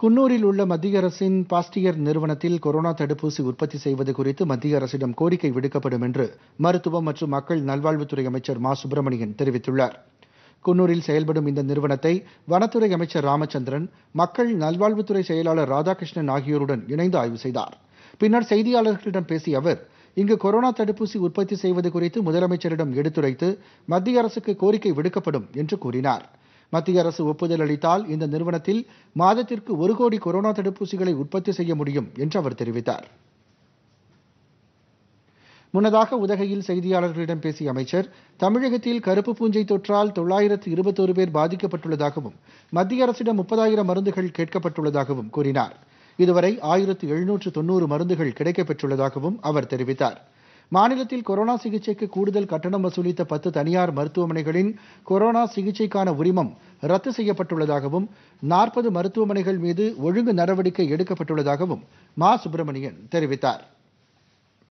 குன்னூரில் உள்ள மத்திய அரசின் பாஸ்டியர் நிறுவனத்தில் கொரோனா தடுப்பூசி உற்பத்தி செய்வது குறித்து மத்திய அரசிடம் கோரிக்கை விடுக்கப்படும் என்று மருத்துவம் மற்றும் மக்கள் நல்வாழ்வுத்துறை அமைச்சர் மா சுப்பிரமணியன் தெரிவித்துள்ளார் குன்னூரில் செயல்படும் இந்த நிறுவனத்தை வனத்துறை அமைச்சர் ராமச்சந்திரன் மக்கள் நல்வாழ்வுத்துறை செயலாளர் ராதாகிருஷ்ணன் ஆகியோருடன் இணைந்து ஆய்வு செய்தார் பின்னர் செய்தியாளர்களிடம் பேசிய அவர் இங்கு கொரோனா தடுப்பூசி உற்பத்தி செய்வது குறித்து முதலமைச்சரிடம் எடுத்துரைத்து மத்திய அரசுக்கு கோரிக்கை விடுக்கப்படும் என்று கூறினாா் மத்திய அரசு ஒப்புதல் அளித்தால் இந்த நிறுவனத்தில் மாதத்திற்கு ஒரு கோடி கொரோனா தடுப்பூசிகளை உற்பத்தி செய்ய முடியும் என்று அவர் தெரிவித்தார் முன்னதாக உதகையில் செய்தியாளர்களிடம் பேசிய அமைச்சர் தமிழகத்தில் கருப்பு பூஞ்சை தொற்றால் தொள்ளாயிரத்து இருபத்தோரு பேர் பாதிக்கப்பட்டுள்ளதாகவும் மத்திய அரசிடம் முப்பதாயிரம் மருந்துகள் கேட்கப்பட்டுள்ளதாகவும் கூறினார் இதுவரை ஆயிரத்து எழுநூற்று தொன்னூறு மருந்துகள் கிடைக்கப்பெற்றுள்ளதாகவும் அவர் தெரிவித்தார் மாநிலத்தில் கொரோனா சிகிச்சைக்கு கூடுதல் கட்டணம் வசூலித்த பத்து தனியார் மருத்துவமனைகளின் கொரோனா சிகிச்சைக்கான உரிமம் ரத்து செய்யப்பட்டுள்ளதாகவும் நாற்பது மருத்துவமனைகள் மீது ஒழுங்கு நடவடிக்கை எடுக்கப்பட்டுள்ளதாகவும் மா சுப்பிரமணியன் தெரிவித்தாா்